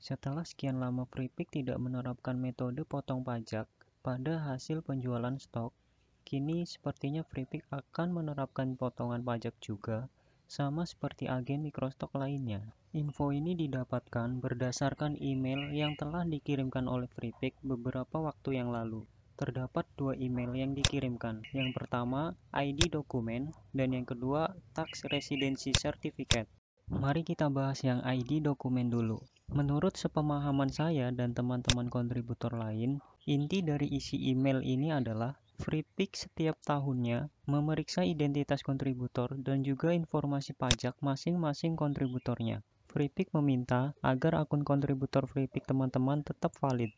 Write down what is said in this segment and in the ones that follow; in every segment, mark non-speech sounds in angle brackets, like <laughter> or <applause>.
Setelah sekian lama Pripik tidak menerapkan metode potong pajak pada hasil penjualan stok, kini sepertinya Pripik akan menerapkan potongan pajak juga, sama seperti agen mikrostok lainnya. Info ini didapatkan berdasarkan email yang telah dikirimkan oleh Pripik beberapa waktu yang lalu. Terdapat dua email yang dikirimkan. Yang pertama, ID dokumen, dan yang kedua, tax residency certificate. Mari kita bahas yang ID dokumen dulu. Menurut sepemahaman saya dan teman-teman kontributor lain, inti dari isi email ini adalah Freepik setiap tahunnya memeriksa identitas kontributor dan juga informasi pajak masing-masing kontributornya. Freepik meminta agar akun kontributor Freepik teman-teman tetap valid,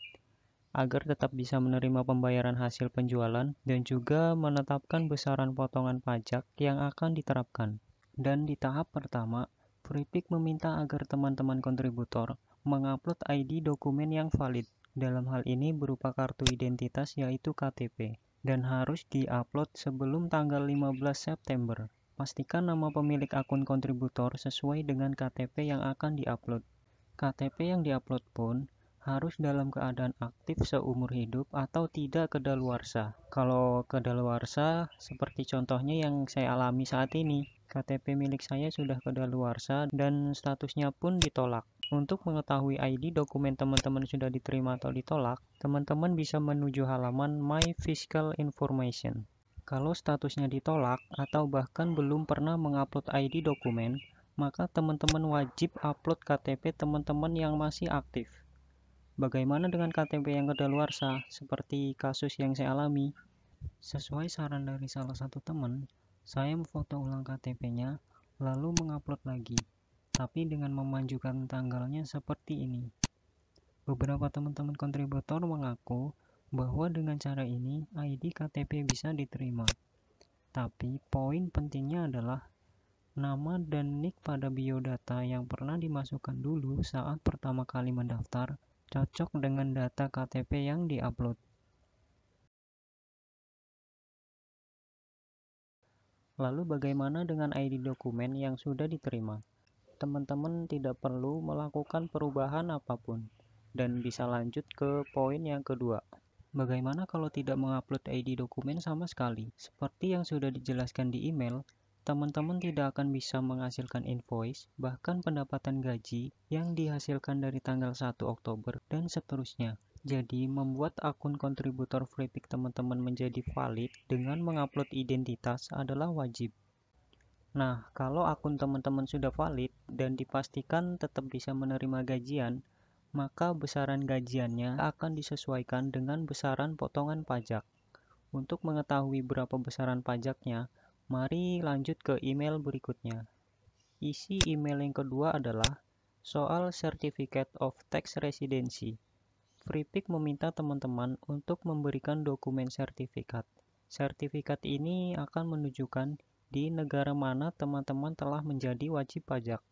agar tetap bisa menerima pembayaran hasil penjualan dan juga menetapkan besaran potongan pajak yang akan diterapkan. Dan di tahap pertama, Freepik meminta agar teman-teman kontributor mengupload ID dokumen yang valid, dalam hal ini berupa kartu identitas yaitu KTP, dan harus diupload sebelum tanggal 15 September. Pastikan nama pemilik akun kontributor sesuai dengan KTP yang akan diupload. KTP yang diupload pun harus dalam keadaan aktif seumur hidup atau tidak kedaluarsa. Kalau kedaluarsa, seperti contohnya yang saya alami saat ini, KTP milik saya sudah kedaluarsa dan statusnya pun ditolak. Untuk mengetahui ID dokumen teman-teman sudah diterima atau ditolak, teman-teman bisa menuju halaman My Fiscal Information. Kalau statusnya ditolak atau bahkan belum pernah mengupload ID dokumen, maka teman-teman wajib upload KTP teman-teman yang masih aktif. Bagaimana dengan KTP yang kedaluarsa, seperti kasus yang saya alami? Sesuai saran dari salah satu teman, saya memfoto ulang KTP-nya, lalu mengupload lagi, tapi dengan memajukan tanggalnya seperti ini. Beberapa teman-teman kontributor mengaku bahwa dengan cara ini ID KTP bisa diterima. Tapi poin pentingnya adalah nama dan nick pada biodata yang pernah dimasukkan dulu saat pertama kali mendaftar cocok dengan data KTP yang diupload. Lalu bagaimana dengan ID dokumen yang sudah diterima? Teman-teman tidak perlu melakukan perubahan apapun dan bisa lanjut ke poin yang kedua. Bagaimana kalau tidak mengupload ID dokumen sama sekali? Seperti yang sudah dijelaskan di email, teman-teman tidak akan bisa menghasilkan invoice, bahkan pendapatan gaji yang dihasilkan dari tanggal 1 Oktober dan seterusnya. Jadi, membuat akun kontributor Freepik teman-teman menjadi valid dengan mengupload identitas adalah wajib. Nah, kalau akun teman-teman sudah valid dan dipastikan tetap bisa menerima gajian, maka besaran gajiannya akan disesuaikan dengan besaran potongan pajak. Untuk mengetahui berapa besaran pajaknya, mari lanjut ke email berikutnya. Isi email yang kedua adalah soal Certificate of Tax Residency Freepik meminta teman-teman untuk memberikan dokumen sertifikat. Sertifikat ini akan menunjukkan di negara mana teman-teman telah menjadi wajib pajak.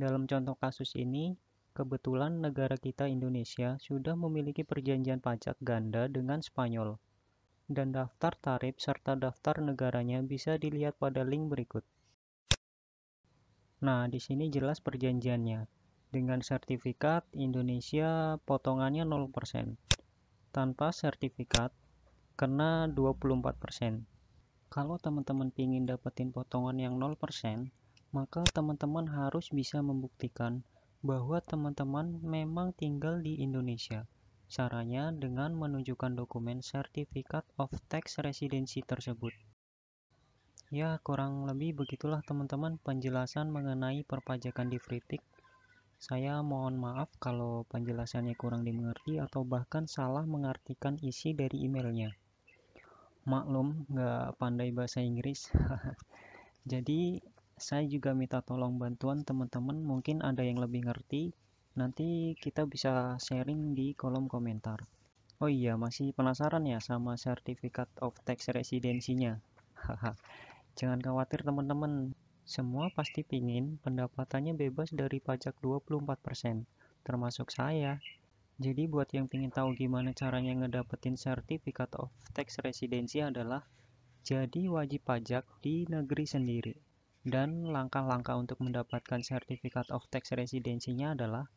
Dalam contoh kasus ini, kebetulan negara kita Indonesia sudah memiliki perjanjian pajak ganda dengan Spanyol. Dan daftar tarif serta daftar negaranya bisa dilihat pada link berikut. Nah, di sini jelas perjanjiannya. Dengan sertifikat, Indonesia potongannya 0%. Tanpa sertifikat, kena 24%. Kalau teman-teman ingin dapetin potongan yang 0%, maka teman-teman harus bisa membuktikan bahwa teman-teman memang tinggal di Indonesia. Caranya dengan menunjukkan dokumen sertifikat of Tax Residency tersebut. Ya, kurang lebih begitulah teman-teman penjelasan mengenai perpajakan di Fritik. Saya mohon maaf kalau penjelasannya kurang dimengerti atau bahkan salah mengartikan isi dari emailnya. Maklum, nggak pandai bahasa Inggris. <laughs> Jadi, saya juga minta tolong bantuan teman-teman, mungkin ada yang lebih ngerti. Nanti kita bisa sharing di kolom komentar. Oh iya, masih penasaran ya sama sertifikat of tax residensinya? <laughs> Jangan khawatir teman-teman, semua pasti pingin pendapatannya bebas dari pajak 24%, termasuk saya. Jadi buat yang pingin tahu gimana caranya ngedapetin sertifikat of Tax Residency adalah jadi wajib pajak di negeri sendiri. Dan langkah-langkah untuk mendapatkan sertifikat of Tax Residency-nya adalah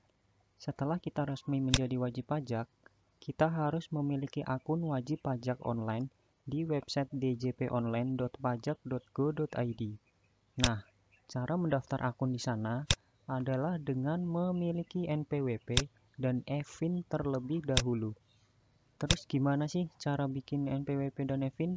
setelah kita resmi menjadi wajib pajak, kita harus memiliki akun wajib pajak online di website djponline.pajak.go.id Nah, cara mendaftar akun di sana adalah dengan memiliki NPWP dan EVIN terlebih dahulu. Terus gimana sih cara bikin NPWP dan EVIN?